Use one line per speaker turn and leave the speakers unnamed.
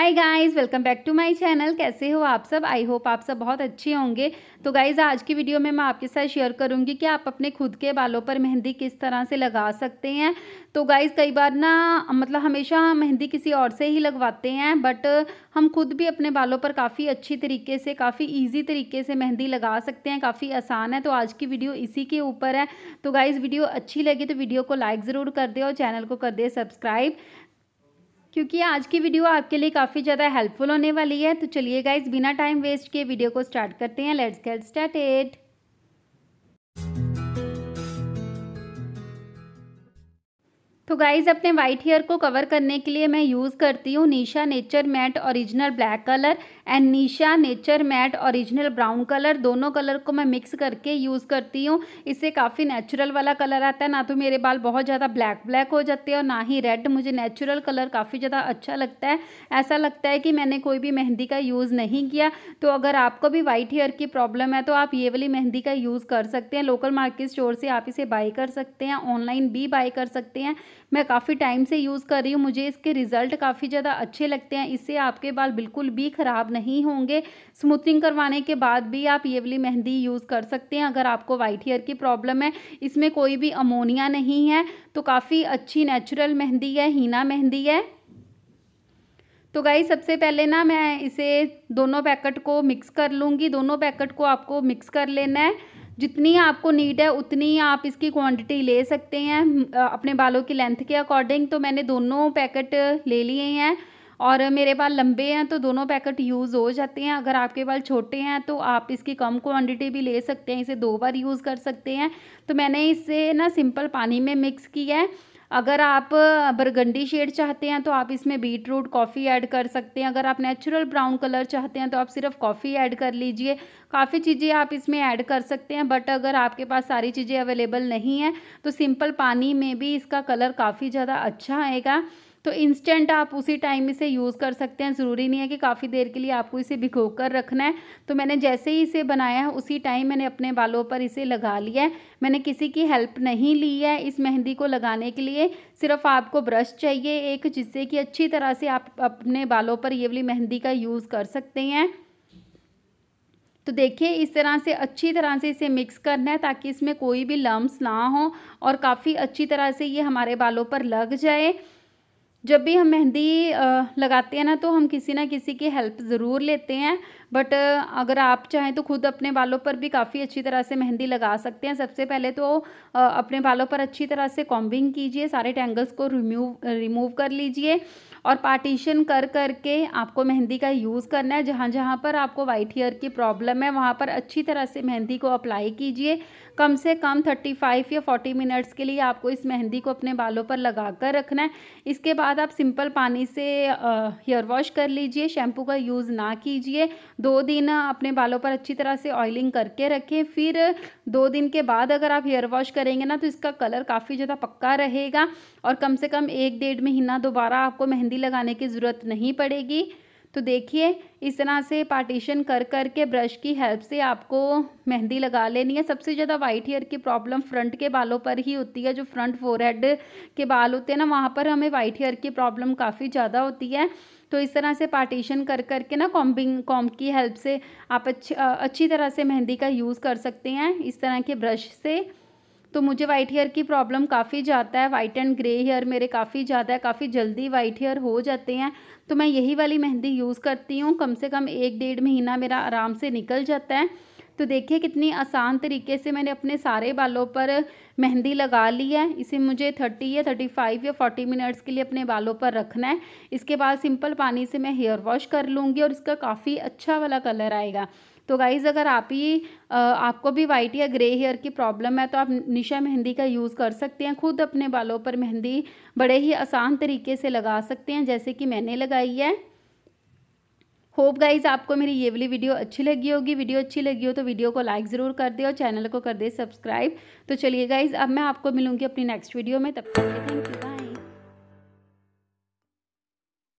hi guys welcome back to my channel कैसे हो आप सब आई होप आप सब बहुत अच्छे होंगे तो गाइस आज की वीडियो में मैं आपके साथ शेयर करूंगी कि आप अपने खुद के बालों पर मेहंदी किस तरह से लगा सकते हैं तो गाइस कई बार ना मतलब हमेशा मेहंदी किसी और से ही लगवाते हैं बट हम खुद भी अपने बालों पर काफ़ी अच्छी तरीके से काफ़ी ईजी तरीके से मेहंदी लगा सकते हैं काफ़ी आसान है तो आज की वीडियो इसी के ऊपर है तो गाइज़ वीडियो अच्छी लगी तो वीडियो को लाइक ज़रूर कर दे और चैनल को कर दे सब्सक्राइब क्योंकि आज की वीडियो आपके लिए काफ़ी ज़्यादा हेल्पफुल होने वाली है तो चलिए गाइज बिना टाइम वेस्ट किए वीडियो को स्टार्ट करते हैं लेट्स गेट स्टार्टेड तो गाइज़ अपने वाइट हेयर को कवर करने के लिए मैं यूज़ करती हूँ Nisha nature matte original black colour and Nisha nature matte original brown colour दोनों कलर को मैं मिक्स करके यूज़ करती हूँ इससे काफ़ी नेचुरल वाला कलर आता है ना तो मेरे बाल बहुत ज़्यादा ब्लैक ब्लैक हो जाते हैं और ना ही रेड मुझे नेचुरल कलर काफ़ी ज़्यादा अच्छा लगता है ऐसा लगता है कि मैंने कोई भी मेहंदी का यूज़ नहीं किया तो अगर आपको भी वाइट हेयर की प्रॉब्लम है तो आप ये वाली मेहंदी का यूज़ कर सकते हैं लोकल मार्केट स्टोर से आप इसे बाई कर सकते हैं ऑनलाइन भी बाई कर सकते हैं मैं काफ़ी टाइम से यूज़ कर रही हूँ मुझे इसके रिज़ल्ट काफ़ी ज़्यादा अच्छे लगते हैं इससे आपके बाल बिल्कुल भी ख़राब नहीं होंगे स्मूथिंग करवाने के बाद भी आप ये वाली मेहंदी यूज़ कर सकते हैं अगर आपको वाइट हेयर की प्रॉब्लम है इसमें कोई भी अमोनिया नहीं है तो काफ़ी अच्छी नेचुरल मेहंदी है हीना मेहंदी है तो गाई सबसे पहले ना मैं इसे दोनों पैकेट को मिक्स कर लूँगी दोनों पैकेट को आपको मिक्स कर लेना है जितनी आपको नीड है उतनी आप इसकी क्वांटिटी ले सकते हैं अपने बालों की लेंथ के अकॉर्डिंग तो मैंने दोनों पैकेट ले लिए हैं और मेरे बाल लंबे हैं तो दोनों पैकेट यूज़ हो जाते हैं अगर आपके बाल छोटे हैं तो आप इसकी कम क्वांटिटी भी ले सकते हैं इसे दो बार यूज़ कर सकते हैं तो मैंने इसे ना सिंपल पानी में मिक्स किया है अगर आप बरगंडी शेड चाहते हैं तो आप इसमें बीट रूट कॉफ़ी ऐड कर सकते हैं अगर आप नेचुरल ब्राउन कलर चाहते हैं तो आप सिर्फ कॉफ़ी ऐड कर लीजिए काफ़ी चीज़ें आप इसमें ऐड कर सकते हैं बट अगर आपके पास सारी चीज़ें अवेलेबल नहीं है तो सिंपल पानी में भी इसका कलर काफ़ी ज़्यादा अच्छा आएगा तो इंस्टेंट आप उसी टाइम इसे यूज़ कर सकते हैं ज़रूरी नहीं है कि काफ़ी देर के लिए आपको इसे भिगो कर रखना है तो मैंने जैसे ही इसे बनाया है उसी टाइम मैंने अपने बालों पर इसे लगा लिया है मैंने किसी की हेल्प नहीं ली है इस मेहंदी को लगाने के लिए सिर्फ आपको ब्रश चाहिए एक जिससे कि अच्छी तरह से आप अपने बालों पर ये वाली मेहंदी का यूज़ कर सकते हैं तो देखिए इस तरह से अच्छी तरह से इसे मिक्स करना है ताकि इसमें कोई भी लम्ब ना हो और काफ़ी अच्छी तरह से ये हमारे बालों पर लग जाए जब भी हम मेहंदी लगाते हैं ना तो हम किसी ना किसी की हेल्प ज़रूर लेते हैं बट अगर आप चाहें तो खुद अपने बालों पर भी काफ़ी अच्छी तरह से मेहंदी लगा सकते हैं सबसे पहले तो अपने बालों पर अच्छी तरह से कॉम्बिंग कीजिए सारे टैंगल्स को रिमूव रिमूव कर लीजिए और पार्टीशन कर करके आपको मेहंदी का यूज़ करना है जहाँ जहाँ पर आपको वाइट हेयर की प्रॉब्लम है वहाँ पर अच्छी तरह से मेहंदी को अप्लाई कीजिए कम से कम थर्टी फाइव या फोर्टी मिनट्स के लिए आपको इस मेहंदी को अपने बालों पर लगा कर रखना है इसके बाद आप सिंपल पानी से हेयर वॉश कर लीजिए शैम्पू का यूज़ ना कीजिए दो दिन अपने बालों पर अच्छी तरह से ऑयलिंग करके रखें फिर दो दिन के बाद अगर आप हेयर वॉश करेंगे ना तो इसका कलर काफ़ी ज़्यादा पक्का रहेगा और कम से कम एक डेढ़ महीना दोबारा आपको मेहंदी लगाने की ज़रूरत नहीं पड़ेगी तो देखिए इस तरह से पार्टीशन कर कर के ब्रश की हेल्प से आपको मेहंदी लगा लेनी है सबसे ज़्यादा वाइट हेयर की प्रॉब्लम फ्रंट के बालों पर ही होती है जो फ्रंट फोरहेड के बाल होते हैं ना वहाँ पर हमें वाइट हेयर की प्रॉब्लम काफ़ी ज़्यादा होती है तो इस तरह से पार्टीशन कर कर के ना कॉम्बिंग कॉम की हेल्प से आप अच्छी अच्छी तरह से मेहंदी का यूज़ कर सकते हैं इस तरह के ब्रश से तो मुझे वाइट हेयर की प्रॉब्लम काफ़ी ज़्यादा है वाइट एंड ग्रे हेयर मेरे काफ़ी ज़्यादा है काफ़ी जल्दी वाइट हेयर हो जाते हैं तो मैं यही वाली मेहंदी यूज़ करती हूँ कम से कम एक डेढ़ महीना मेरा आराम से निकल जाता है तो देखिए कितनी आसान तरीके से मैंने अपने सारे बालों पर मेहंदी लगा ली है इसे मुझे थर्टी या थर्टी फाइव या फोर्टी मिनट्स के लिए अपने बालों पर रखना है इसके बाद सिंपल पानी से मैं हेयर वॉश कर लूँगी और इसका काफ़ी अच्छा वाला कलर आएगा तो गाइज़ अगर आप ही आपको भी वाइट या ग्रे हेयर की प्रॉब्लम है तो आप निशा मेहंदी का यूज़ कर सकते हैं खुद अपने बालों पर मेहंदी बड़े ही आसान तरीके से लगा सकते हैं जैसे कि मैंने लगाई है होप गाइज आपको मेरी ये वाली वीडियो अच्छी लगी होगी वीडियो अच्छी लगी हो तो वीडियो को लाइक ज़रूर कर दे और चैनल को कर दे सब्सक्राइब तो चलिए गाइज अब मैं आपको मिलूंगी अपनी नेक्स्ट वीडियो में तब तक थैंक